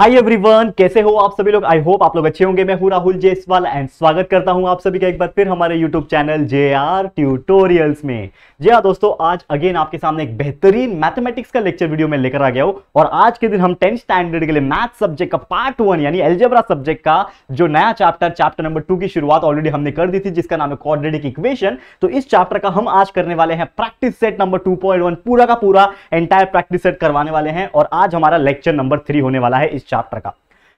hi everyone कैसे हो आप सभी लोग आई होप आप लोग अच्छे होंगे मैं हूं राहुल जेसवाल एंड स्वागत करता हूं आप सभी का एक बार फिर हमारे YouTube channel J R tutorials में जी हाँ दोस्तों आज अगेन आपके सामने एक बेहतरीन मैथमेटिक्स का लेक्चर वीडियो में लेकर आ गया हूं और आज के दिन हम टेंथ स्टैंडर्ड के लिए मैथ सब्जेक्ट का पार्ट वन यानी एल्जेब्रा सब्जेक्ट का जो नया चैप्टर चैप्टर नंबर टू की शुरुआत ऑलरेडी हमने कर दी थी जिसका नाम है कॉर्डिनेटिक इक्वेशन तो इस चैप्टर का हम आज करने वाले हैं प्रैक्टिस सेट नंबर टू पूरा का पूरा एंटायर प्रैक्टिस सेट करवाने वाले हैं और आज हमारा लेक्चर नंबर थ्री होने वाला है इस चैप्टर का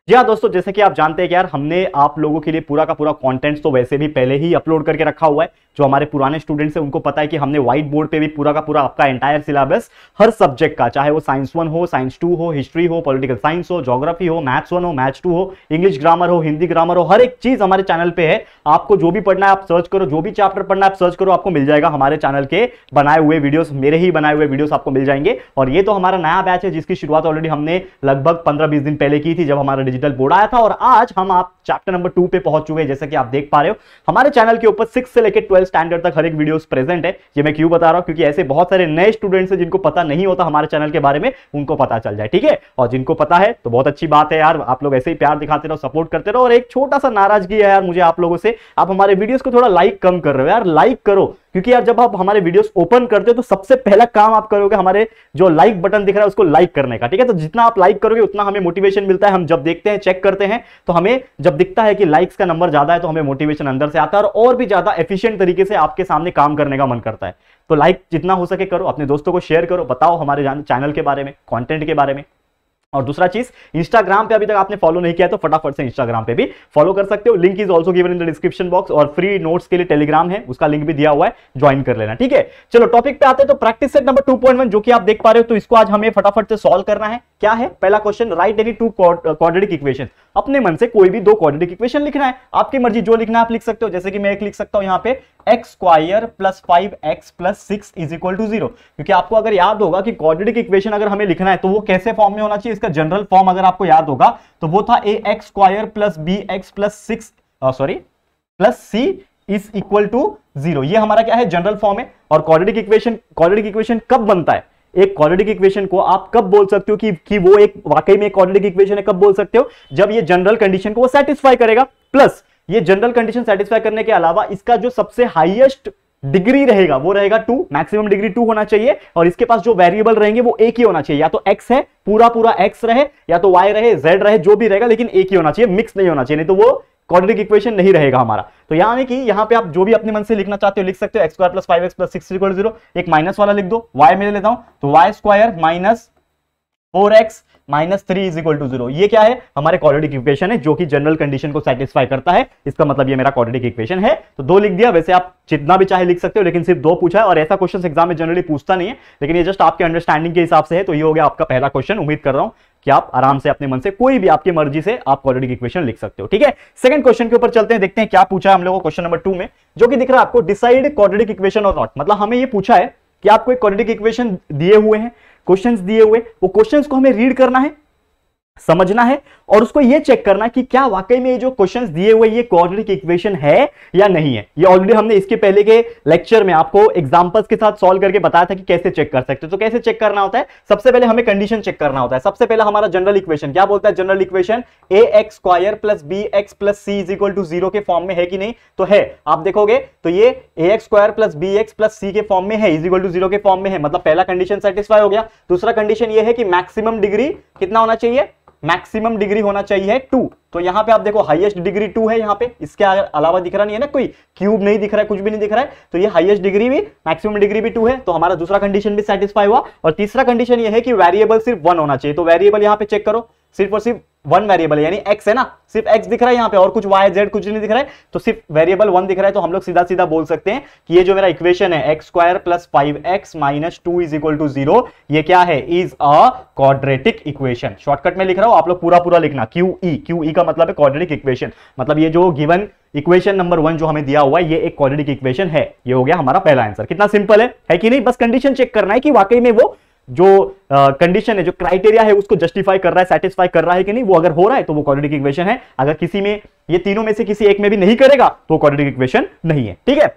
जी हाँ दोस्तों जैसे कि आप जानते हैं कि यार हमने आप लोगों के लिए पूरा का पूरा कंटेंट तो वैसे भी पहले ही अपलोड करके रखा हुआ है जो हमारे पुराने स्टूडेंट्स हैं उनको पता है कि हमने व्हाइट बोर्ड पे भी पूरा का पूरा आपका एंटायर सिलेबस हर सब्जेक्ट का चाहे वो साइंस वन हो साइंस टू हो हिस्ट्री हो पॉलिटिकल साइंस हो जोग्राफी हो मैथ्स वन हो मैथ्स टू हो इंग्लिश ग्रामर हो हिंदी ग्रामर हो हर एक चीज हमारे चैनल पे है आपको जो भी पढ़ना है आप सर्च करो जो भी चैप्टर पढ़ना है आप सर्च करो आपको मिल जाएगा हमारे चैनल के बनाए हुए वीडियोज मेरे ही बनाए हुए वीडियोज आपको मिल जाएंगे और ये तो हमारा नया बैच है जिसकी शुरुआत ऑलरेडी हमने लगभग पंद्रह बीस दिन पहले की थी जब हमारा डिजिटल बोर्ड आया था और आज हम आप चैप्टर नंबर टू पे पहुंच चुके हैं जैसे कि आप देख पा रहे हो हमारे चैनल के ऊपर सिक्स से लेकर ट्वेल्थ स्टैंडर्ड तक हर एक वीडियोस प्रेजेंट है ये मैं क्यों बता रहा हूं क्योंकि ऐसे बहुत सारे नए स्टूडेंट्स हैं जिनको पता नहीं होता हमारे चैनल के बारे में उनको पता चल जाए ठीक है और जिनको पता है तो बहुत अच्छी बात है यार आप लोग ऐसे ही प्यार दिखाते रहो सपोर्ट करते रहो और एक छोटा सा नाराजगी है यार मुझे आप लोगों से आप हमारे वीडियोज को थोड़ा लाइक कम कर रहे हो यार लाइक करो क्योंकि यार जब आप हमारे वीडियोस ओपन करते हो तो सबसे पहला काम आप करोगे हमारे जो लाइक बटन दिख रहा है उसको लाइक करने का ठीक है तो जितना आप लाइक करोगे उतना हमें मोटिवेशन मिलता है हम जब देखते हैं चेक करते हैं तो हमें जब जब दिखता है कि लाइक्स का नंबर ज्यादा है तो हमें मोटिवेशन अंदर से आता है और, और भी ज्यादा एफिशिएंट तरीके से आपके सामने काम करने का मन करता है तो लाइक जितना हो सके करो अपने दोस्तों को शेयर करो बताओ हमारे चैनल के बारे में कॉन्टेंट के बारे में और दूसरा चीज इंस्टाग्राम पे अभी तक आपने फॉलो नहीं किया तो फटाफट से इंस्टाग्राम पे भी फॉलो कर सकते हो link is also given in the description box और फ्री नोट्स के लिए टेलीग्राम है उसका लिंक भी दिया हुआ है ज्वाइन कर लेना ठीक है चलो टॉपिक पे आते हैं तो प्रैक्टिस सेट नंबर 2.1 जो कि आप देख पा रहे हो तो इसको आज हमें फटाफट से सॉल्व करना है क्या है पहला question write any two quadratic equation अपने मन से कोई भी दो क्वाड्रेटिक इक्वेशन लिखना है आपकी मर्जी जो लिखना है आप लिख सकते हो जैसे कि मैं एक लिख सकता हूं यहां पे x square plus five x plus six is equal to zero क्योंकि आपको अगर याद होगा कि क्वाड्रेटिक इक्वेशन अगर हमें लिखना है तो वो कैसे फॉर्म में होना चाहिए इसका जनरल फॉर्म अगर आपको याद होगा तो वो था a x square plus b x plus six sorry plus c is equal to zero ये हमारा क्या है जनरल फॉर्म है और क्वाड्रेटिक इक्वेशन क्वाड्रेटिक इक्वेशन कब बनता है एक क्वाड्रेटिक इक्वेशन को आप कब बोल सकते हो कि कि वो एक वाकई में क्वाड्रेटिक इक्वेशन है कब बोल सकते हो जब ये जनरल कंडीशन को वो सेटिस्फाई करेगा प्लस ये जनरल कंडीशन सेटिस्फाई करने के अलावा इसका जो सबसे हाईएस्ट डिग्री रहेगा वो रहेगा टू मैक्सिमम डिग्री टू होना चाहिए और इसके पास जो वेरिएबल रहेंगे वो एक ही होना चाहिए या तो एक्स है पूरा पूरा एक्स रहे या तो वाई रहे जेड रहे जो भी रहेगा लेकिन एक ही होना चाहिए मिक्स नहीं होना चाहिए नहीं तो वो क्वाड्रेटिक इक्वेशन नहीं रहेगा हमारा तो यहाँ यानी कि यहाँ पे आप जो भी अपने मन से लिखना चाहते हो लिख सकते हो x square plus five x plus six equal zero एक माइनस वाला लिख दो वाई में ले लेता हूँ तो y square minus four x minus three is equal to zero ये क्या है हमारे क्वाड्रेटिक इक्वेशन है जो कि जनरल कंडीशन को सेटिस्फाई करता है इसका मतलब ये मेरा क्वाड्रेटिक इक्वेशन है तो दो लिख दिया वैसे आप जितना भी चाहे लिख सकते हो लेकिन सिर्फ दो पूछा है और ऐसा क्वेश्चन एग्जाम में जनरली पूछता नहीं है लेकिन ये जस्ट आपके अंडरस्टैंडिंग के हिसाब से है तो ये हो गया आपका पहला क्वेश्चन उम्मीद कर रहा हूं कि आप आराम से अपने मन से कोई भी आपकी मर्जी से आप क्वालिटी इक्वेशन लिख सकते हो ठीक है सेकंड क्वेश्चन के ऊपर चलते हैं देखते हैं क्या पूछा है हम लोगों को क्वेश्चन नंबर टू में जो कि दिख रहा है आपको डिसाइड क्वाड्रेटिक इक्वेशन और नॉट मतलब हमें ये पूछा है कि आपको एक क्वाड्रेटिक इक्वेशन दिए हुए हैं क्वेश्चन दिए हुए वो क्वेश्चन को हमें रीड करना है समझना है और उसको ये चेक करना कि क्या वाकई में ये जो क्वेश्चंस दिए हुए ये कोऑर्डिनेट इक्वेशन है या नहीं है ये ऑलरेडी हमने इसके पहले के लेक्चर में आपको एग्जांपल्स के साथ सॉल्व करके बताया था कि कैसे चेक कर सकते हो तो कैसे चेक करना होता है सबसे पहले हमें कंडीशन चेक करना होता है सबसे पहले हमारा जनरल इक्वेशन क्या बोलता है general equation a x square plus b x plus c is equal to zero के फॉर्म में है कि नहीं तो है आप देखोगे तो ये a x square plus b x plus c के फॉर्म में है इज इक्वल टू जीरो के फॉर्म में है मतलब पहला कंडीशन सेटिस्फाई हो गया दूसरा कंडीशन ये है कि मैक्सिमम डिग्री कितना होना चाहिए मैक्सिमम डिग्री होना चाहिए टू तो यहाँ पे आप देखो हाईएस्ट डिग्री टू है यहाँ पे इसके अलावा दिख रहा नहीं है ना कोई क्यूब नहीं दिख रहा है कुछ भी नहीं दिख रहा है तो ये हाईएस्ट डिग्री भी मैक्सिमम डिग्री भी टू है तो हमारा दूसरा कंडीशन भी सेटिस्फाई हुआ और तीसरा कंडीशन ये है कि वेरिएबल सिर्फ वन होना चाहिए तो वेरिएबल यहाँ पे चेक करो सिर्फ और सिर्फ वन वेरिएबल यानी एक्स है ना सिर्फ एक्स दिख रहा है यहाँ पे और कुछ वाई जेड कुछ नहीं दिख रहा है तो सिर्फ वेरिएबल वन दिख रहा है तो हम लोग सीधा सीधा बोल सकते हैं कि ये जो मेरा इक्वेशन है x square plus five x minus two is equal to zero ये क्या है is a quadratic equation shortcut में लिख रहा हूं आप लोग पूरा पूरा लिखना क्यू ई क्यू ई का मतलब है क्वाड्रेटिक इक्वेशन मतलब ये जो गिवन इक्वेशन नंबर वन जो हमें दिया हुआ है ये एक क्वाड्रेटिक इक्वेशन है ये हो गया हमारा पहला आंसर कितना सिंपल है है कि नहीं बस कंडीशन चेक करना है कि वाकई में वो जो कंडीशन uh, है जो क्राइटेरिया है उसको जस्टिफाई कर रहा है सेटिस्फाई कर रहा है कि नहीं वो अगर हो रहा है तो वो क्वाड्रेटिक इक्वेशन है अगर किसी में ये तीनों में से किसी एक में भी नहीं करेगा तो क्वाड्रेटिक इक्वेशन नहीं है ठीक है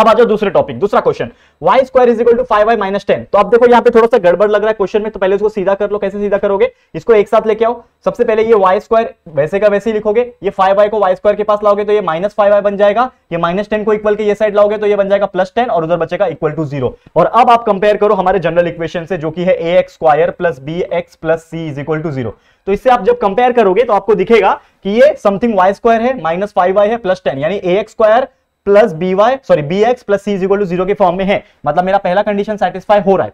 अब आ जाओ दूसरे टॉपिक दूसरा question y square is equal to five y minus ten तो आप देखो यहाँ पे थोड़ा सा गड़बड़ लग रहा है क्वेश्चन में तो पहले इसको सीधा कर लो कैसे सीधा करोगे इसको एक साथ लेके आओ सबसे पहले ये वाई स्क्वायर वैसे का वैसे ही लिखोगे ये फाइव वाई को वाई स्क्वायर के पास लाओगे तो ये माइनस फाइव वाई बन जाएगा ये माइनस टेन को इक्वल के ये साइड लाओगे तो ये बन जाएगा प्लस टेन और उधर बचेगा इक्वल टू जीरो और अब आप कंपेयर करो हमारे जनरल इक्वेशन से जो कि है a x square plus b x plus c is equal to zero तो इससे आप जब कंपेयर करोगे तो आपको दिखेगा कि ये समथिंग वाई स्क्वायर है माइनस फाइव वाई है प्लस टेन यानी a x square plus b y sorry b x plus c equal to zero के फॉर्म में है मतलब मेरा पहला कंडीशन सेटिस्फाई हो रहा है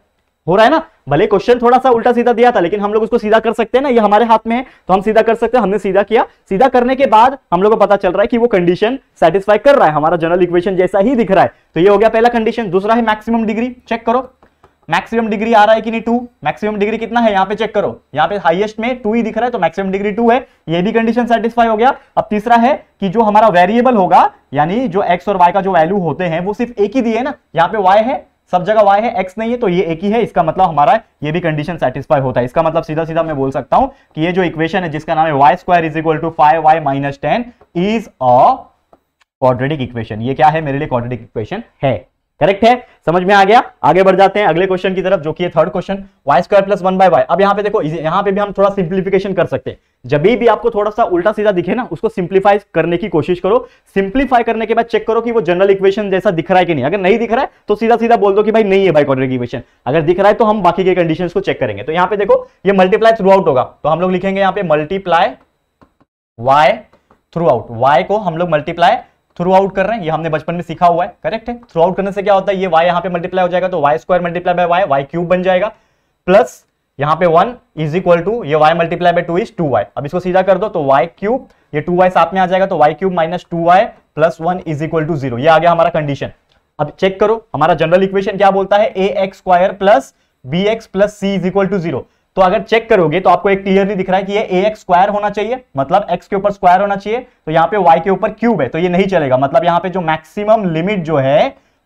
हो रहा है ना भले क्वेश्चन थोड़ा सा उल्टा सीधा दिया था लेकिन हम लोग उसको सीधा कर सकते हैं ना ये हमारे हाथ में है तो हम सीधा कर सकते हैं हमने सीधा किया सीधा करने के बाद हम लोग को पता चल रहा है कि वो कंडीशन सेटिस्फाई कर रहा है हमारा जनरल इक्वेशन जैसा ही दिख रहा है तो ये हो गया पहला कंडीशन दूसरा है मैक्सिमम डिग्री चेक करो मैक्सिमम डिग्री आ रहा है कि नहीं टू मैक्सिमम डिग्री कितना है यहाँ पे चेक करो यहाँ पे हाईएस्ट में टू ही दिख रहा है तो मैक्सिमम डिग्री टू है ये भी कंडीशन सेटिस्फाई हो गया अब तीसरा है कि जो हमारा वेरिएबल होगा यानी जो एक्स और वाई का जो वैल्यू होते हैं वो सिर्फ एक ही दिए ना यहाँ पे वाई है सब जगह वाई है एक्स नहीं है तो ये एक ही है इसका मतलब हमारा ये भी कंडीशन सेटिस्फाई होता है इसका मतलब सीधा सीधा मैं बोल सकता हूं कि ये जो इक्वेशन है जिसका नाम है y square is equal to five y minus ten is a quadratic equation ये क्या है मेरे लिए क्वाड्रेटिक इक्वेशन है करेक्ट है समझ में आ गया आगे बढ़ जाते हैं अगले क्वेश्चन की तरफ जो कि third question y square plus one by y अब यहाँ पे देखो यहाँ पे भी हम थोड़ा सिंप्लीफिकेशन कर सकते हैं जब भी आपको थोड़ा सा उल्टा सीधा दिखे ना उसको सिंप्लीफाई करने की कोशिश करो सिंप्लीफाई करने के बाद चेक करो कि वो जनरल इक्वेशन जैसा दिख रहा है कि नहीं अगर नहीं दिख रहा है तो सीधा सीधा बोल दो कि भाई नहीं है बाई क्वाड्रेटिक इक्वेशन अगर दिख रहा है तो हम बाकी के कंडीशन को चेक करेंगे तो यहाँ पे देखो ये मल्टीप्लाई थ्रू आउट होगा तो हम लोग लिखेंगे यहाँ पे multiply y through out y को हम लोग मल्टीप्लाई थ्रू आउट कर रहे हैं ये हमने बचपन में सीखा हुआ है करेक्ट है थ्रू आउट करने से क्या होता है ये वाई यहाँ पे मल्टीप्लाई हो जाएगा तो y square multiply by y y cube बन जाएगा प्लस यहाँ पे वन इज इक्वल टू ये y multiply by two is two y अब इसको सीधा कर दो तो वाई क्यूब ये टू वाई साथ में आ जाएगा तो y cube minus two y plus one is equal to zero आ गया हमारा कंडीशन अब चेक करो हमारा जनरल इक्वेशन क्या बोलता है a x square plus b x plus c is equal to zero तो अगर चेक करोगे तो आपको एक क्लियरली दिख रहा है कि ये ए एक्स स्क्वायर होना चाहिए मतलब एक्स के ऊपर स्क्वायर होना चाहिए तो यहाँ पे वाई के ऊपर क्यूब है तो ये नहीं चलेगा मतलब यहाँ पे जो मैक्सिमम लिमिट जो है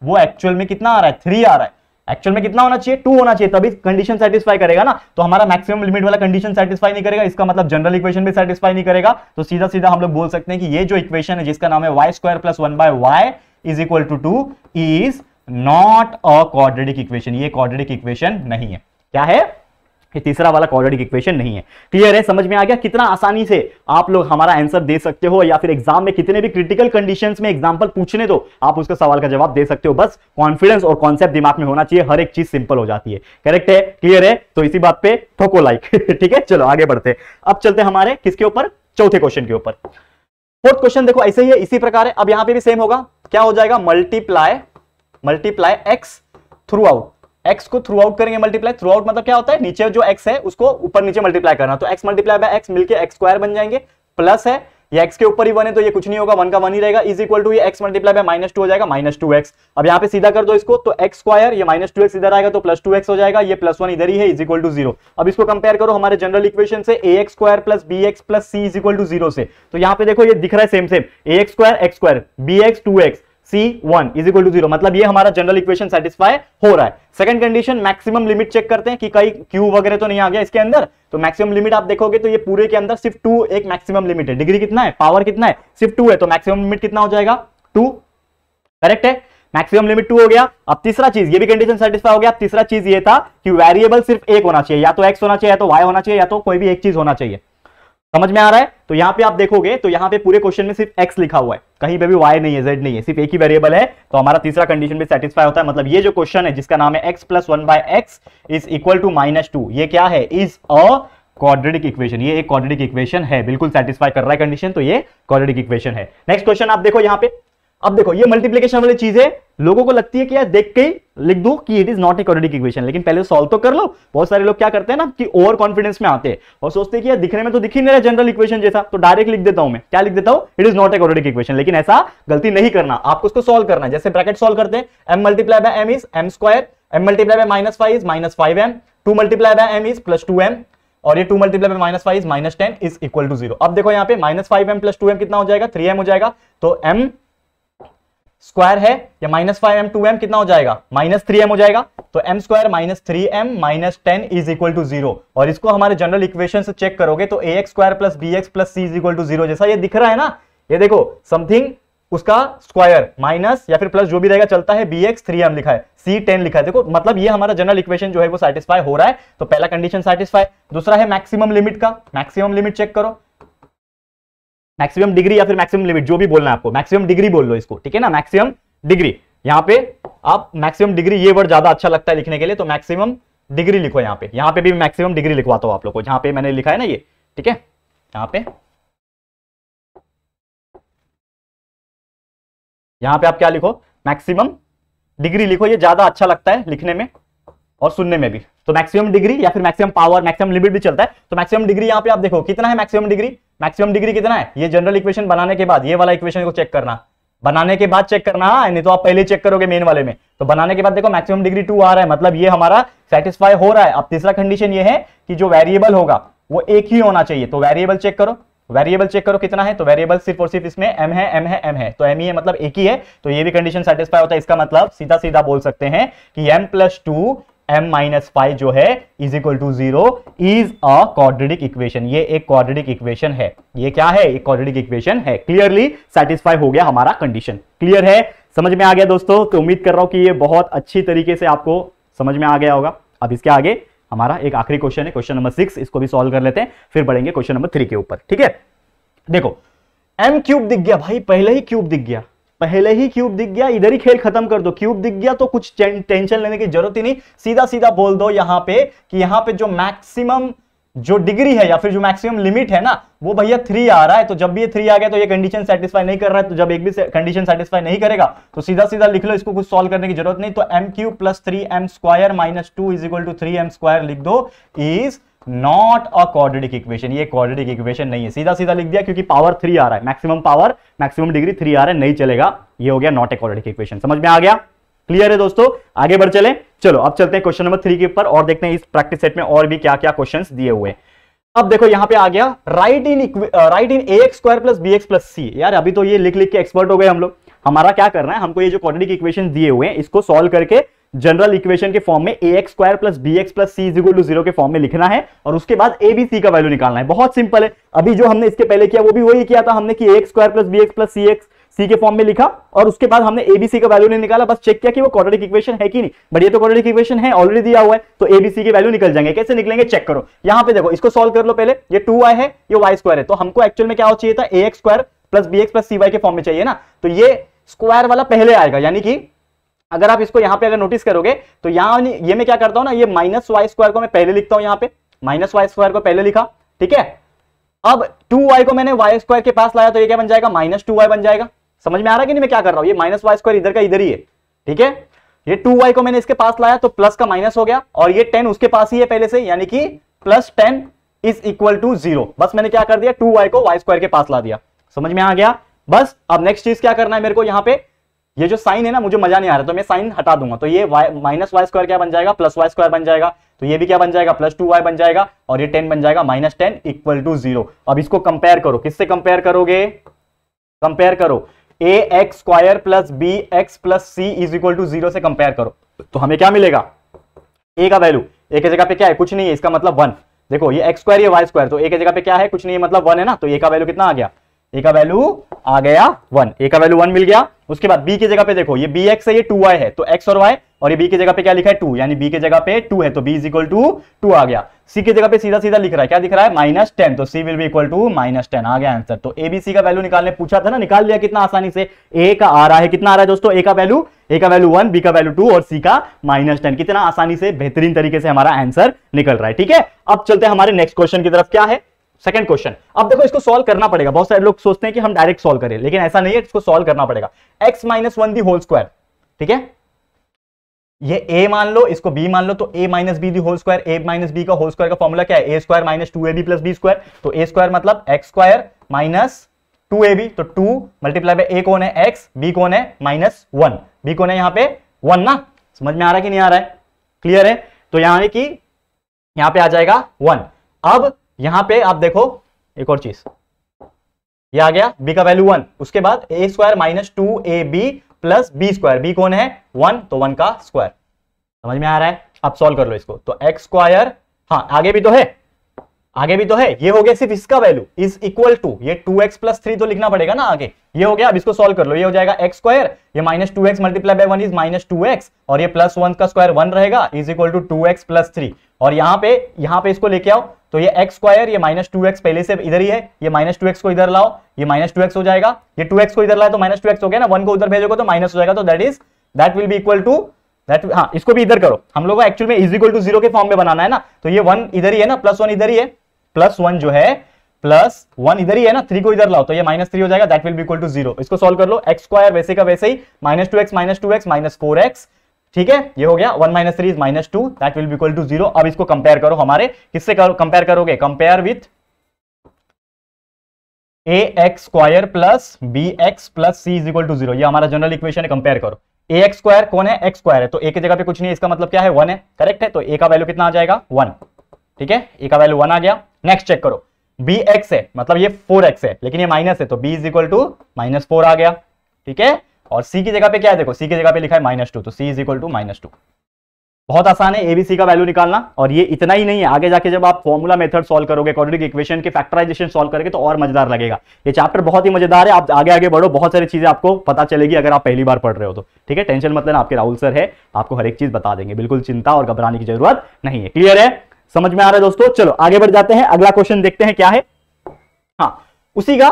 वो एक्चुअल में कितना आ रहा है थ्री आ रहा है एक्चुअल में कितना होना चाहिए टू होना चाहिए तभी कंडीशन सेटिस्फाई करेगा ना तो हमारा मैक्सिमम लिमिट वाला कंडीशन सेटिस्फाई नहीं करेगा इसका मतलब जनरल इक्वेशन भी सेटिस्फाई नहीं करेगा तो सीधा सीधा हम लोग बोल सकते हैं कि ये जो इक्वेशन है जिसका नाम है y square plus one by y is equal to two is not a quadratic equation ये क्वाड्रेटिक इक्वेशन नहीं है क्या है ये तीसरा वाला क्वाड्रेटिक इक्वेशन नहीं है क्लियर है समझ में आ गया कितना आसानी से आप लोग हमारा आंसर दे सकते हो या फिर एग्जाम में कितने भी क्रिटिकल कंडीशंस में एग्जाम्पल पूछने दो आप उसका सवाल का जवाब दे सकते हो बस कॉन्फिडेंस और कॉन्सेप्ट दिमाग में होना चाहिए हर एक चीज सिंपल हो जाती है करेक्ट है क्लियर है तो इसी बात पे ठोको लाइक ठीक है चलो आगे बढ़ते अब चलते हमारे किसके ऊपर चौथे क्वेश्चन के ऊपर फोर्थ क्वेश्चन देखो ऐसे ही है इसी प्रकार है अब यहां पे भी सेम होगा क्या हो जाएगा multiply multiply x through out x को थ्रू आउट करेंगे मल्टीप्लाई थ्रू आउट मतलब क्या होता है नीचे जो एक्स है उसको ऊपर नीचे मल्टीप्लाई करना तो एक्स मल्टीप्लाई बाय एक्स मिलकर एक्स स्क्वायर बन जाएंगे प्लस है ये x के ऊपर ही बने तो ये कुछ नहीं होगा वन का वन ही रहेगा इज इक्वल टू ये x multiply by minus two हो जाएगा माइनस टू एक्स अब यहाँ पे सीधा कर दो इसको तो एक्स स्क्वायर ये माइनस टू एक्स इधर आएगा तो प्लस टू एक्स हो जाएगा ये प्लस वन इधर ही है इज इक्वल टू जीरो अब इसको कंपेयर करो हमारे जनरल इक्वेशन से a x square plus b x plus c is equal to zero से तो यहाँ पे देखो ये दिख रहा है same same a x square x square b x two x c one is equal to zero मतलब ये हमारा जनरल इक्वेशन सेटिस्फाई हो रहा है second condition maximum limit check करते हैं कि कहीं क्यू वगैरह तो नहीं आ गया इसके अंदर तो मैक्सिमम लिमिट आप देखोगे तो ये पूरे के अंदर सिर्फ टू एक मैक्सिमम लिमिट है डिग्री कितना है पावर कितना है सिर्फ टू है तो मैक्सिमम लिमिट कितना हो जाएगा टू करेक्ट है मैक्सिमम लिमिट टू हो गया अब तीसरा चीज ये भी कंडीशन सेटिस्फाई हो गया तीसरा चीज ये था कि वेरिएबल सिर्फ एक होना चाहिए या तो एक्स होना चाहिए या तो वाई होना चाहिए या तो कोई भी एक चीज होना चाहिए समझ में आ रहा है तो यहाँ पे आप देखोगे तो यहाँ पे पूरे क्वेश्चन में सिर्फ x लिखा हुआ है कहीं पे भी y नहीं है z नहीं है सिर्फ एक ही वेरिएबल है तो हमारा तीसरा कंडीशन भी सेटिस्फाई होता है मतलब ये जो क्वेश्चन है जिसका नाम है x plus one by x is equal to minus two ये क्या है इज अ क्वाड्रेटिक इक्वेशन ये एक क्वाड्रेटिक इक्वेशन है बिल्कुल सेटिस्फाई कर रहा है कंडीशन तो ये क्वाड्रेटिक इक्वेशन है नेक्स्ट क्वेश्चन आप देखो यहाँ पे अब देखो ये मल्टीप्लीकेशन वाली चीज है लोगों को लगती है कि यार देख के लिख दो कि it is not a quadratic equation लेकिन पहले सॉल्व तो कर लो बहुत सारे लोग क्या करते हैं ना कि ओवर कॉन्फिडेंस में आते हैं और सोचते हैं कि यार दिखने में तो दिख ही नहीं रहा जनरल इक्वेशन जैसा तो डायरेक्ट लिख देता हूं मैं क्या लिख देता हूं it is not a quadratic equation लेकिन ऐसा गलती नहीं करना आपको उसको सॉल्व करना जैसे ब्रैकेट सॉल्व करते हैं m multiply by m is m square m multiply by minus five is minus five m two multiply by m is plus two m और ये two multiply by minus five minus ten is equal to zero अब देखो यहाँ पे minus five m plus two m कितना हो जाएगा three m हो जाएगा तो एम स्क्वायर है या minus five m two m कितना हो जाएगा माइनस थ्री एम हो जाएगा तो m square minus three m minus ten is equal to zero और इसको हमारे जनरल इक्वेशन से चेक करोगे तो a x square plus b x plus c is equal to zero जैसा ये दिख रहा है ना ये देखो समथिंग उसका स्क्वायर माइनस या फिर प्लस जो भी रहेगा चलता है बी एक्स थ्री एम लिखा है सी टेन लिखा है देखो मतलब ये हमारा जनरल इक्वेशन जो है वो सेटिस्फाई हो रहा है तो पहला कंडीशन सेटिस्फाई दूसरा है मैक्सिमम लिमिट का मैक्सिमम लिमिट चेक करो मैक्सिमम डिग्री या फिर मैक्सिमम लिमिट जो भी बोलना है आपको मैक्सिमम डिग्री बोल लो इसको ठीक है ना मैक्सिमम डिग्री यहाँ पे आप मैक्सिमम डिग्री ये वर्ड ज्यादा अच्छा लगता है लिखने के लिए तो मैक्सिमम डिग्री लिखो यहाँ पे यहाँ पे भी मैक्सिमम डिग्री लिखवाता हूँ आप लोग को जहाँ पे मैंने लिखा है ना ये ठीक है यहाँ पे यहाँ पे आप क्या लिखो मैक्सिमम डिग्री लिखो ये ज्यादा अच्छा लगता है लिखने में और सुनने में भी तो मैक्सिमम डिग्री या फिर मैक्सिमम पावर मैक्सिमम लिमिट भी चलता है तो मैक्सिमम डिग्री यहाँ पे आप देखो कितना है मैक्सिमम डिग्री मैक्सिमम डिग्री कितना है ये जनरल इक्वेशन बनाने के बाद ये वाला इक्वेशन को चेक करना बनाने के बाद चेक करना हाँ, नहीं तो आप पहले चेक करोगे मेन वाले में तो बनाने के बाद देखो मैक्सिमम डिग्री टू आ रहा है मतलब ये हमारा सेटिस्फाई हो रहा है अब तीसरा कंडीशन ये है कि जो वेरिएबल होगा वो एक ही होना चाहिए तो वेरिएबल चेक करो वेरिएबल चेक करो कितना है तो वेरिएबल सिर्फ और सिर्फ इसमें एम है एम है एम है तो एम ही है मतलब एक ही है तो ये भी कंडीशन सेटिस्फाई होता है इसका मतलब सीधा सीधा बोल सकते हैं कि m plus two m minus five जो है is equal to zero is a quadratic equation ये एक क्वाड्रेटिक इक्वेशन है ये क्या है एक क्वाड्रेटिक इक्वेशन है क्लियरली सेटिस्फाई हो गया हमारा कंडीशन क्लियर है समझ में आ गया दोस्तों तो उम्मीद कर रहा हूं कि ये बहुत अच्छी तरीके से आपको समझ में आ गया होगा अब इसके आगे हमारा एक आखिरी क्वेश्चन है क्वेश्चन नंबर सिक्स इसको भी सॉल्व कर लेते हैं फिर बढ़ेंगे क्वेश्चन नंबर थ्री के ऊपर ठीक है देखो एम क्यूब दिख गया भाई पहले ही क्यूब दिख गया पहले ही क्यूब दिख गया इधर ही खेल खत्म कर दो क्यूब दिख गया तो कुछ टेंशन लेने की जरूरत ही नहीं सीधा सीधा बोल दो यहां पे कि यहां पे जो मैक्सिमम जो डिग्री है या फिर जो मैक्सिमम लिमिट है ना वो भैया थ्री आ रहा है तो जब भी ये थ्री आ गया तो ये कंडीशन सेटिस्फाई नहीं कर रहा है तो जब एक भी कंडीशन सेटिस्फाई नहीं करेगा तो सीधा सीधा लिख लो इसको कुछ सॉल्व करने की जरूरत नहीं तो m cube plus three m square minus two is equal to three m square लिख दो is not a quadratic equation ये क्वाड्रेटिक इक्वेशन नहीं है सीधा सीधा लिख दिया क्योंकि पावर थ्री आ रहा है maximum power maximum degree three आ रहा है नहीं चलेगा ये हो गया नॉट ए क्वाड्रेटिक इक्वेशन समझ में आ गया क्लियर है दोस्तों आगे बढ़ चले चलो अब चलते हैं क्वेश्चन नंबर थ्री के ऊपर और देखते हैं इस प्रैक्टिस सेट में और भी क्या क्या क्वेश्चन दिए हुए अब देखो यहां पे आ गया write in write in a x square plus b x plus c यार अभी तो ये लिख लिख के एक्सपर्ट हो गए हम लोग हमारा क्या करना है हमको ये जो क्वाड्रेटिक इक्वेशन दिए हुए हैं इसको सॉल्व करके जनरल इक्वेशन के फॉर्म में a x square plus b x plus c is equal to zero के फॉर्म में लिखना है और उसके बाद ए बी सी का वैल्यू निकालना है बहुत सिंपल है अभी जो हमने इसके पहले किया वो भी वही किया था हमने कि x square plus b x plus c x c के फॉर्म में लिखा और उसके बाद हमने एबीसी का वैल्यू नहीं निकाला बस चेक किया कि वो क्वाड्रेटिक इक्वेशन है कि नहीं बट ये तो क्वाड्रेटिक इक्वेशन है ऑलरेडी दिया हुआ है तो एबीसी के वैल्यू निकल जाएंगे कैसे निकलेंगे चेक करो यहाँ पे देखो इसको सोल्व कर लो पहले ये टू वाई है ये वाई स्क्वायर है तो हमको एक्चुअल में क्या हो चाहिए था a x square plus b x plus c y के फॉर्म में चाहिए ना तो ये स्क्वायर वाला पहले आएगा यानी कि अगर आप इसको यहां पे अगर नोटिस करोगे तो यहां ये मैं क्या करता हूं ना ये माइनस वाई स्क्वायर को मैं पहले लिखता हूं यहां पे माइनस वाई स्क्वायर को पहले लिखा ठीक है अब टू वाई को मैंने वाई स्क्वायर के पास लाया तो ये क्या बन जाएगा माइनस टू वाई बन जाएगा समझ में आ रहा है कि नहीं मैं क्या कर रहा हूं ये माइनस वाई स्क्वायर इधर का इधर ही है ठीक है ये टू वाई को मैंने इसके पास लाया तो प्लस का माइनस हो गया और ये टेन उसके पास ही है पहले से यानी कि plus ten is equal to zero बस मैंने क्या कर दिया टू वाई को वाई स्क्वायर के पास ला दिया समझ में आ गया बस अब नेक्स्ट चीज क्या करना है मेरे को यहाँ पे ये जो साइन है ना मुझे मजा नहीं आ रहा तो मैं साइन हटा दूंगा तो ये माइनस वाई स्क्वायर क्या बन जाएगा प्लस वाई स्क्वायर बन जाएगा तो ये भी क्या बन जाएगा प्लस टू वाई बन जाएगा और ये टेन बन जाएगा minus ten equal to zero अब इसको कंपेयर करो किससे कंपेयर करोगे कंपेयर करो a x square plus b x plus c is equal to zero से कंपेयर करो तो हमें क्या मिलेगा ए का वैल्यू ए की जगह पे क्या है कुछ नहीं है इसका मतलब वन देखो ये एक्स स्क्वायर वाई स्क्वायर तो ए की जगह पे क्या है कुछ नहीं है मतलब वन है ना तो ए का वैल्यू कितना आ गया ए का वैल्यू आ गया वन ए का वैल्यू वन मिल गया उसके बाद बी की जगह पे देखो ये बी एक्स है ये टू वाई है तो एक्स और वाई और ये बी की जगह पे क्या लिखा है टू यानी बी की जगह पे टू है तो B is equal to two आ गया सी की जगह पे सीधा सीधा लिख रहा है क्या दिख रहा है माइनस टेन तो c will be equal to minus ten आ गया आंसर तो एबीसी का वैल्यू निकालने पूछा था ना निकाल लिया कितना आसानी से ए का आ रहा है कितना आ रहा है दोस्तों ए का वैल्यू ए का वैल्यू वन बी का वैल्यू टू और सी का माइनस टेन कितना आसानी से बेहतरीन तरीके से हमारा आंसर निकल रहा है ठीक है अब चलते हैं हमारे नेक्स्ट क्वेश्चन की तरफ क्या है सेकंड क्वेश्चन अब देखो इसको सॉल्व करना पड़ेगा बहुत सारे लोग सोचते हैं कि हम डायरेक्ट सॉल्व करें लेकिन ऐसा नहीं है इसको सॉल्व करना पड़ेगा x minus one the whole square ठीक है ये a मान लो इसको b मान लो तो a minus b the whole square a minus b का होल स्क्वायर का फॉर्मूला क्या है a square minus two a b plus b square तो ए स्क्वायर मतलब x square minus two a b तो टू मल्टीप्लाई बाय ए कौन है x b कौन है माइनस वन बी कौन है यहां पे वन ना समझ में आ रहा है कि नहीं आ रहा है क्लियर है तो यहां कि यहां पे आ जाएगा वन अब यहां पे आप देखो एक और चीज ये आ गया बी का वैल्यू वन उसके बाद a square minus two a b plus b square b कौन है वन तो वन का स्क्वायर समझ में आ रहा है आप सॉल्व कर लो इसको तो एक्स स्क्वायर हाँ आगे भी तो है आगे भी तो है ये हो गया सिर्फ इसका वैल्यू इज इक्वल टू ये टू एक्स प्लस थ्री तो लिखना पड़ेगा ना आगे ये हो गया अब इसको सॉल्व कर लो ये हो जाएगा एक्स स्क्वायर ये minus two x multiply by one is minus two x और ये प्लस वन का स्क्वायर वन रहेगा is equal to two x plus three और यहाँ पे यहाँ पे इसको लेके आओ तो ये एक्स स्क्वायर ये माइनस टू एक्स पहले से इधर ही है ये माइनस टू एक्स को इधर लाओ ये माइनस टू एक्स हो जाएगा ये टू एक्स को इधर लाए तो माइनस टू एक्स हो गया ना वन को उधर भेजोगे तो माइनस हो जाएगा तो that is that will be equal to that हाँ इसको भी इधर करो हम लोग को एक्चुअल में इज इक्वल टू जीरो के फॉर्म में बनाना है ना तो ये वन इधर ही है ना प्लस वन इधर ही है प्लस वन जो है प्लस वन इधर ही है ना थ्री को इधर लाओ तो ये माइनस थ्री हो जाएगा that will be equal to zero इसको सॉल्व कर लो एक्स स्क्वायर वैसे का वैसे ही minus two x minus two x minus four x ठीक है ये हो गया one minus three is minus two that will be equal to zero अब इसको कंपेयर करो हमारे किससे करो कंपेयर करोगे compare with a x square plus b x plus c is equal to zero ये हमारा जनरल इक्वेशन है कंपेयर करो ए एक्स स्क्वायर कौन है एक्स स्क्वायर है तो ए की जगह पे कुछ नहीं है इसका मतलब क्या है वन है करेक्ट है तो ए का वैल्यू कितना आ जाएगा वन ठीक है ए का वैल्यू वन आ गया नेक्स्ट चेक करो बी एक्स है मतलब ये फोर एक्स है लेकिन ये माइनस है तो B is equal to minus four आ गया ठीक है और सी की जगह पे क्या है देखो सी की जगह पे लिखा है माइनस टू तो c is equal to minus two बहुत आसान है एबीसी का वैल्यू निकालना और ये इतना ही नहीं है आगे जाके जब आप फॉर्मूला मेथड सॉल्व करोगे क्वाड्रेटिक इक्वेशन के फैक्टराइजेशन सॉल्व करेंगे तो और मजेदार लगेगा ये चैप्टर बहुत ही मजेदार है आप आगे आगे बढ़ो बहुत सारी चीजें आपको पता चलेगी अगर आप पहली बार पढ़ रहे हो तो ठीक है टेंशन मतलब आपके राहुल सर है आपको हर एक चीज बता देंगे बिल्कुल चिंता और घबराने की जरूरत नहीं है क्लियर है समझ में आ रहा है दोस्तों चलो आगे बढ़ जाते हैं अगला क्वेश्चन देखते हैं क्या है हाँ उसी का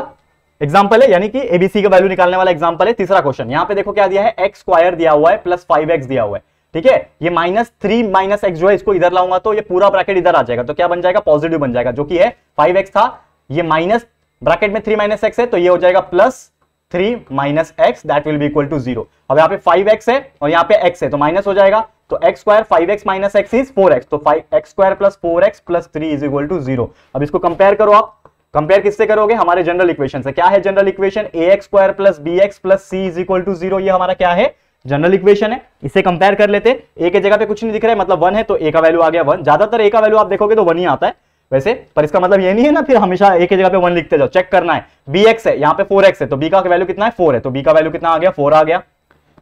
एग्जाम्पल है यानी कि एबीसी का वैल्यू निकालने वाला एग्जाम्पल है तीसरा क्वेश्चन यहाँ पे देखो क्या दिया है एक्स स्क्वायर दिया हुआ है प्लस फाइव एक्स दिया हुआ है ठीक है ये माइनस थ्री माइनस एक्स जो है इसको इधर लाऊंगा तो ये पूरा ब्रैकेट इधर आ जाएगा तो क्या बन जाएगा पॉजिटिव बन जाएगा जो कि है फाइव एक्स था ये माइनस ब्रैकेट में थ्री माइनस एक्स है तो ये हो जाएगा plus three minus x that will be equal to zero अब यहाँ पे फाइव एक्स है और यहाँ पे एक्स है तो माइनस हो जाएगा तो x square five x minus x is four x तो five x square plus four x plus three is equal to zero अब इसको कंपेयर करो आप कंपेयर किससे करोगे हमारे जनरल इक्वेशन से क्या है general equation a x square plus b x plus c is equal to zero हमारा क्या है जनरल इक्वेशन है इसे कंपेयर कर लेते ए के जगह पे कुछ नहीं दिख रहा है मतलब वन है तो ए का वैल्यू आ गया वन ज्यादातर ए का वैल्यू आप देखोगे तो वन ही आता है वैसे पर इसका मतलब ये नहीं है ना फिर हमेशा एक जगह पे वन लिखते जाओ चेक करना है बी एक्स है यहाँ पे फोर एक्स है तो बी का वैल्यू कितना है फोर है तो बी का वैल्यू कितना आ गया फोर आ गया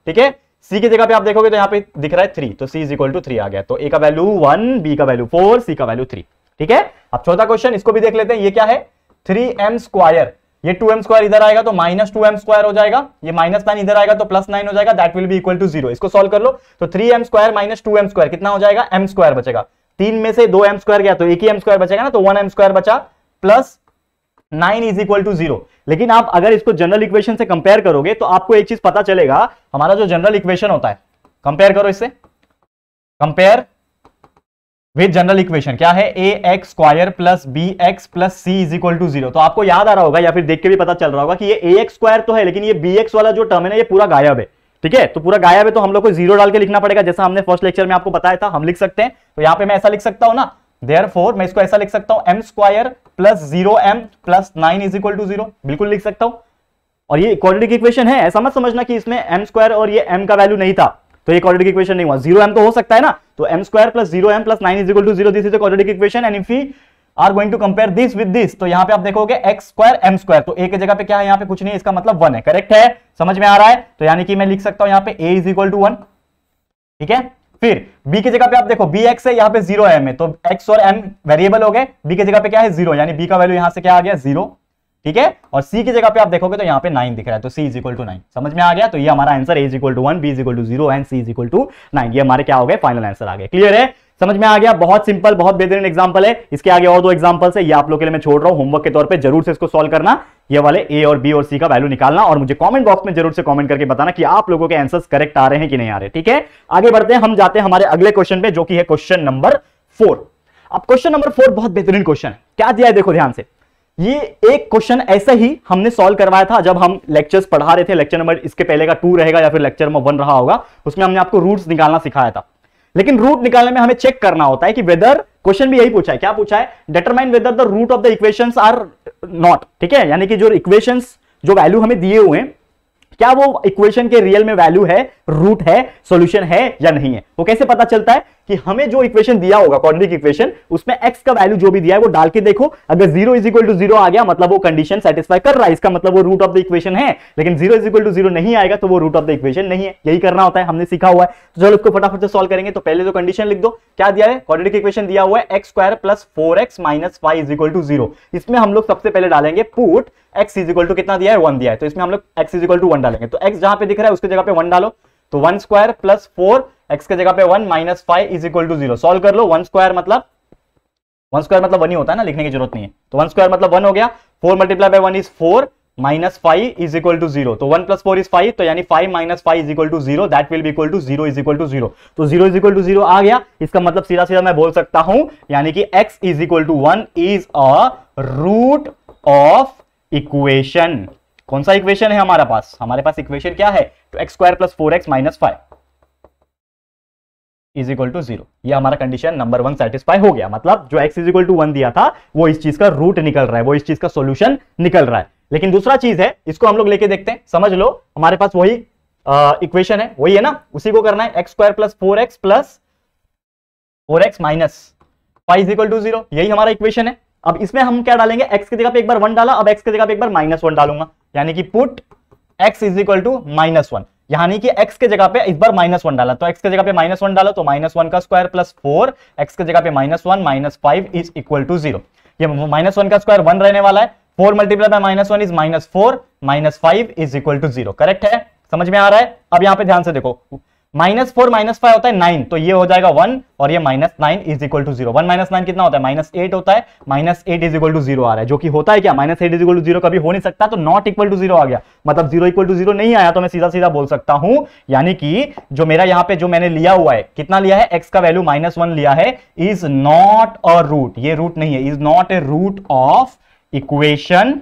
ठीक है सी की जगह पे आप देखोगे तो यहाँ पे दिख रहा है थ्री तो c is equal to three आ गया तो ए का वैल्यू वन बी का वैल्यू फोर सी का वैल्यू थ्री ठीक है अब चौथा क्वेश्चन इसको भी देख लेते हैं ये क्या है थ्री एम स्क्वायर ये टू एम स्क्वायर इधर आएगा तो माइनस टू एम स्क्वायर हो जाएगा ये माइनस नाइन इधर आएगा तो प्लस नाइन हो जाएगा दैट विल भी इक्वल टू जीरो इसको सोल्व कर लो तो three m square minus two m square कितना हो जाएगा एम स्क्वायर बचेगा तीन में से दो एम स्क्वायर गया तो एक ही एम स्क्वायर बचेगा ना तो वन एम स्क्वायर बचा plus nine is equal to zero लेकिन आप अगर इसको जनरल इक्वेशन से कंपेयर करोगे तो आपको एक चीज पता चलेगा हमारा जो जनरल इक्वेशन होता है कंपेयर करो इससे कंपेयर विद जनरल इक्वेशन क्या है a x square plus b x plus c is equal to zero तो आपको याद आ रहा होगा या फिर देख के भी पता चल रहा होगा कि ये ए एक्स स्क्वायर तो है लेकिन ये बी एक्स वाला जो टर्म है ना ये पूरा गायब है ठीक है तो पूरा गायब है तो हम लोग को जीरो डाल के लिखना पड़ेगा जैसा हमने फर्स्ट लेक्चर में आपको बताया था हम लिख सकते हैं तो यहाँ पे मैं ऐसा लिख सकता हूँ ना देयरफॉर मैं इसको ऐसा लिख सकता हूं m square plus zero m plus nine is equal to zero बिल्कुल लिख सकता हूं और ये क्वाड्रेटिक इक्वेशन है ऐसा मत समझना कि इसमें एम स्क्वायर और ये एम का वैल्यू नहीं था तो ये क्वाड्रेटिक इक्वेशन नहीं हुआ जीरो एम तो हो सकता है ना तो m square plus zero m plus nine is equal to zero this is a quadratic equation and if you are going to compare this with this तो यहाँ पे आप देखोगे एक्स स्क्वायर एम स्क्वायर तो ए के जगह पे क्या है यहाँ पे कुछ नहीं इसका मतलब वन है करेक्ट है समझ में आ रहा है तो यानी कि मैं लिख सकता हूं यहाँ पे a is equal to one ठीक है फिर b की जगह पे आप देखो बी एक्स है यहाँ पे जीरो एम है तो x और m वेरिएबल हो गए b की जगह पे क्या है जीरो यानी b का वैल्यू यहाँ से क्या आ गया जीरो ठीक है और c की जगह पे आप देखोगे तो यहाँ पे नाइन दिख रहा है तो c is equal to nine समझ में आ गया तो ये हमारा answer a is equal to one b is equal to zero and c is equal to nine ये हमारे क्या हो गए फाइनल आंसर आ गए क्लियर है समझ में आ गया बहुत सिंपल बहुत बेहतरीन एग्जाम्पल है इसके आगे और दो एग्जाम्पल है ये आप लोग के लिए मैं छोड़ रहा हूँ होमवर्क के तौर पर जरूर से इसको सॉल्व करना ये वाले ए और बी और सी का वैल्यू निकालना और मुझे कमेंट बॉक्स में जरूर से कमेंट करके बताना कि आप लोगों के आंसर्स करेक्ट आ रहे हैं कि नहीं आ रहे ठीक है आगे बढ़ते हैं हम जाते हैं हमारे अगले क्वेश्चन पे जो कि है क्वेश्चन नंबर फोर अब क्वेश्चन नंबर फोर बहुत बेहतरीन क्वेश्चन है क्या दिया है देखो ध्यान से ये एक क्वेश्चन ऐसा ही हमने सॉल्व करवाया था जब हम लेक्चर्स पढ़ा रहे थे लेक्चर नंबर इसके पहले का टू रहेगा या फिर लेक्चर में वन रहा होगा उसमें हमने आपको रूट निकालना सिखाया था लेकिन रूट निकालने में हमें चेक करना होता है कि वेदर क्वेश्चन भी यही पूछा है क्या पूछा है determine whether the root of the equations are not ठीक है यानी कि जो इक्वेशंस जो वैल्यू हमें दिए हुए हैं क्या वो इक्वेशन के रियल में वैल्यू है रूट है सॉल्यूशन है या नहीं है वो कैसे पता चलता है कि हमें जो इक्वेशन दिया होगा क्वाड्रेटिक इक्वेशन उसमें एक्स का वैल्यू जो भी दिया है वो डाल के देखो अगर zero is equal to zero आ गया मतलब वो कंडीशन सेटिस्फाई कर रहा है इसका मतलब वो रूट ऑफ द इक्वेशन है लेकिन zero is equal to zero नहीं आएगा तो वो रूट ऑफ द इक्वेशन नहीं है यही करना होता है हमने सीखा हुआ है तो चलो उसको फटाफट से सॉल्व करेंगे तो पहले तो कंडीशन लिख दो क्या दिया है क्वाड्रेटिक इक्वेशन दिया हुआ है x square plus four x minus five is equal to zero इसमें हम लोग सबसे पहले डालेंगे put x is equal to कितना दिया है वन दिया है तो इसमें हम लोग x is equal to one डालेंगे तो एक्स जहां पे दिख रहा है उसके जगह पे वन डालो तो one square plus four x के जगह पे one minus five is equal to zero solve कर लो वन स्क्वायर मतलब वन स्क्वायर मतलब वन ही होता है ना लिखने की जरूरत नहीं है तो वन स्क्वायर मतलब वन हो गया four multiply by one is four minus five is equal to zero तो one plus four is five तो यानी five minus five is equal to zero that will equal to zero is equal to zero तो zero is equal to zero आ गया इसका मतलब सीधा सीधा मैं बोल सकता हूं यानी कि x is equal to one is a root of equation कौन सा इक्वेशन है हमारा पास हमारे पास इक्वेशन क्या है तो x square plus four x minus five is equal to zero ये हमारा कंडीशन नंबर वन सेटिस्फाई हो गया मतलब जो x is equal to one दिया था वो इस चीज का रूट निकल रहा है वो इस चीज का सोल्यूशन निकल रहा है लेकिन दूसरा चीज है इसको हम लोग लेके देखते हैं समझ लो हमारे पास वही इक्वेशन है वही है ना उसी को करना है x square plus four x plus four x minus five is equal to zero यही हमारा इक्वेशन है अब इसमें हम क्या डालेंगे x की जगह पे एक बार वन डाला अब x की जगह पे एक बार माइनस वन डालूंगा यानी कि put x is equal to minus one यानी कि x के जगह पे इस बार माइनस वन डाला तो x के जगह पे माइनस वन डाला तो माइनस वन का स्क्वायर प्लस फोर एक्स के जगह पे minus one minus five is equal to zero minus one का स्क्वायर वन रहने वाला है four multiply by minus one is minus four minus five is equal to zero correct है समझ में आ रहा है अब यहां पे ध्यान से देखो माइनस फोर माइनस फाइव होता है नाइन तो ये हो जाएगा वन और ये minus nine is equal to zero one minus nine कितना होता है माइनस एट होता है minus eight is equal to zero आ रहा है जो कि होता है क्या minus eight is equal to zero कभी हो नहीं सकता तो नॉट इक्वल टू जीरो आ गया मतलब जीरो इक्वल टू जीरो नहीं आया तो मैं सीधा सीधा बोल सकता हूं यानी कि जो मेरा यहाँ पे जो मैंने लिया हुआ है कितना लिया है एक्स का वैल्यू माइनस वन लिया है इज नॉट अ रूट ये रूट नहीं है is not a root of equation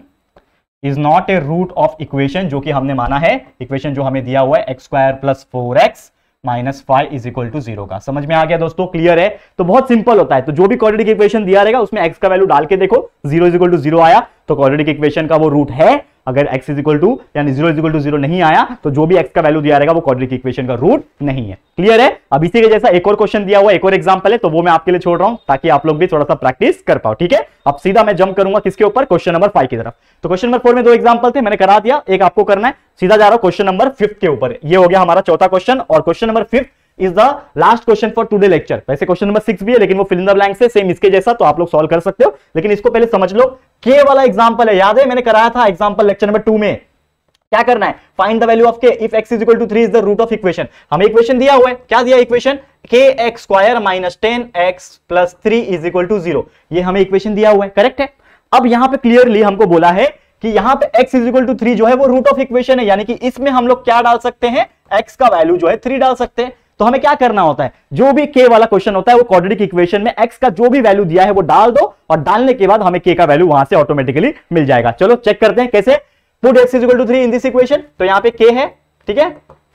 is not a root of equation जो कि हमने माना है इक्वेशन जो हमें दिया हुआ है x square plus four x minus five is equal to zero का समझ में आ गया दोस्तों क्लियर है तो बहुत सिंपल होता है तो जो भी क्वालिटी इक्वेशन दिया रहेगा उसमें एक्स का वैल्यू डाल के देखो zero is equal to zero आया तो क्वालिटी इक्वेशन का वो रूट है अगर x इज इक्वल टू यानी zero is equal to zero नहीं आया तो जो भी x का वैल्यू दिया रहेगा वो क्वाड्रिक इक्वेशन का रूट नहीं है क्लियर है अब इसी के जैसा एक और क्वेश्चन दिया हुआ एक और एग्जाम्पल है तो वो मैं आपके लिए छोड़ रहा हूं ताकि आप लोग भी थोड़ा सा प्रैक्टिस कर पाओ ठीक है अब सीधा मैं जंप करूंगा किसके ऊपर क्वेश्चन नंबर फाइव की तरफ तो क्वेश्चन नंबर फोर में दो एग्जाम्पल थे मैंने करा दिया एक आपको करना है सीधा जा रहा हूं क्वेश्चन नंबर फिफ्थ के ऊपर ये हो गया हमारा चौथा क्वेश्चन और question number fifth is the last question for today lecture वैसे क्वेश्चन नंबर सिक्स भी है लेकिन वो फिल्म द ब्लैंक से सेम इसके जैसा तो आप लोग सॉल्व कर सकते हो लेकिन इसको पहले समझ लो के वाला एग्जाम्पल है याद है मैंने कराया था एग्जाम्पल लेक्चर नंबर टू में क्या करना है find the value of k if x is equal to three is the root of equation हमें इक्वेशन दिया हुआ है क्या दिया equation k x square minus ten x plus three is equal to zero ये हमें इक्वेशन दिया हुआ है करेक्ट है अब यहां पे क्लियरली हमको बोला है कि यहां पे x is equal to three जो है वो रूट ऑफ इक्वेशन है यानी कि इसमें हम लोग क्या डाल सकते हैं x का वैल्यू जो है थ्री डाल सकते हैं तो हमें क्या करना होता है जो भी के वाला क्वेश्चन होता है वो क्वाड्रेटिक इक्वेशन में एक्स का जो भी वैल्यू दिया है वो डाल दो और डालने के बाद हमें के का वैल्यू वहां से ऑटोमेटिकली मिल जाएगा चलो चेक करते हैं कैसे put x is equal to three in this equation तो यहाँ पे के है ठीक है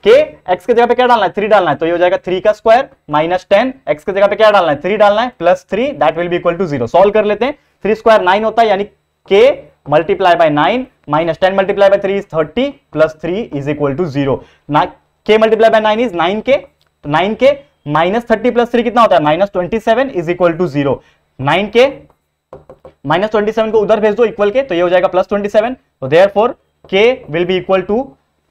के एक्स के जगह पे क्या डालना है थ्री डालना है तो ये हो जाएगा थ्री का स्क्वायर माइनस टेन एक्स के जगह पे क्या डालना है थ्री डालना है प्लस थ्री दैट विल भी इक्वल टू जीरो सॉल्व कर लेते हैं थ्री स्क्वायर नाइन होता है यानी k multiply by nine minus ten multiply by three is thirty plus three is equal to zero k multiply by nine is nine k तो nine k minus thirty plus three कितना होता है minus twenty seven is equal to zero nine k minus twenty seven को उधर भेज दो equal के तो ये हो जाएगा प्लस ट्वेंटी सेवन तो therefore k will be equal to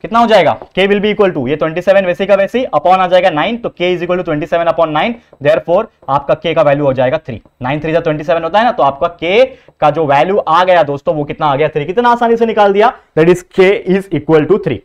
कितना हो जाएगा k will be equal to ये 27 वैसे का वैसे अपॉन आ जाएगा 9 तो k is equal to twenty seven upon nine therefore आपका k का वैल्यू हो जाएगा 3 9 थ्री जब ट्वेंटी होता है ना तो आपका k का जो वैल्यू आ गया दोस्तों वो कितना आ गया 3 कितना आसानी से निकाल दिया that is k is equal to three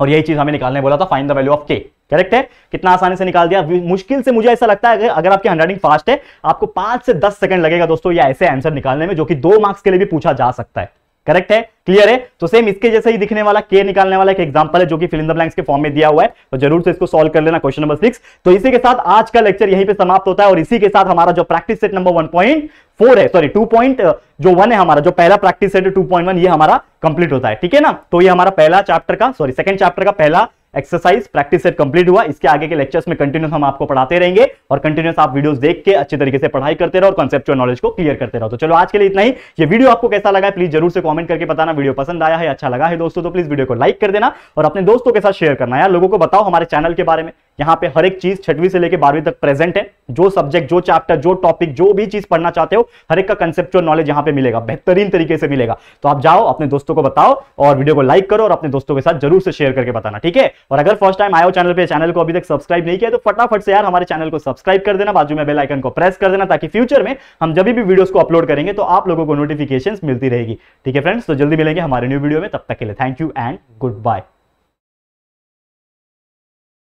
और यही चीज हमें निकालने बोला था fine the value of k correct है कितना आसानी से निकाल दिया मुश्किल से मुझे ऐसा लगता है अगर आपकी हैंडराइटिंग फास्ट है आपको पांच से दस सेकंड लगेगा दोस्तों या ऐसे आंसर निकालने में जो कि दो मार्क्स के लिए भी पूछा जा सकता है करेक्ट है क्लियर है तो सेम इसके जैसे ही दिखने वाला के निकालने वाला एक एग्जांपल है जो कि फिल इन द ब्लैंक्स के फॉर्म में दिया हुआ है तो जरूर से इसको सॉल्व कर लेना क्वेश्चन नंबर सिक्स तो इसी के साथ आज का लेक्चर यहीं पे समाप्त होता है और इसी के साथ हमारा जो practice set number one point four है सॉरी टू पॉइंट जो वन है हमारा जो पहला practice set two point one ये हमारा कंप्लीट होता है ठीक है ना तो ये हमारा पहला चैप्टर का सॉरी सेकंड चैप्टर का पहला एक्सरसाइज प्रैक्टिस सेट कंप्लीट हुआ इसके आगे के लेक्चर्स में कंटिन्यूस हम आपको पढ़ाते रहेंगे और कंटिन्यूस आप वीडियोस देख के अच्छे तरीके से पढ़ाई करते रहो और कॉन्सेप्चुअल नॉलेज को क्लियर करते रहो तो चलो आज के लिए इतना ही ये वीडियो आपको कैसा लगा प्लीज जरूर से कमेंट करके बताना वीडियो पसंद आया है अच्छा लगा है दोस्तों तो प्लीज वीडियो को लाइक कर देना और अपने दोस्तों के साथ शेयर करना यार लोगों को बताओ हमारे चैनल के बारे में यहाँ पे हर एक चीज छठवीं से लेकर बारहवीं तक प्रेजेंट है जो सब्जेक्ट जो चैप्टर जो टॉपिक जो भी चीज पढ़ना चाहते हो हर एक का कंसेप्चुअल नॉलेज यहाँ पे मिलेगा बेहतरीन तरीके से मिलेगा तो आप जाओ अपने दोस्तों को बताओ और वीडियो को लाइक करो और अपने दोस्तों के साथ जरूर से शेयर करके बताना ठीक है और अगर फर्स्ट टाइम आयो चैनल पर चैनल को अभी तक सब्सक्राइब नहीं किया तो फटाफट से यार हमारे चैनल को सब्सक्राइब कर देना बाजू में बेलाइकन को प्रेस कर देना ताकि फ्यूचर में हम जब भी वीडियो को अपलोड करेंगे तो आप लोगों को नोटिफिकेशन मिलती रहेगी ठीक है फ्रेंड्स तो जल्दी मिलेंगे हमारे न्यू वीडियो में तब तक के लिए thank you and good bye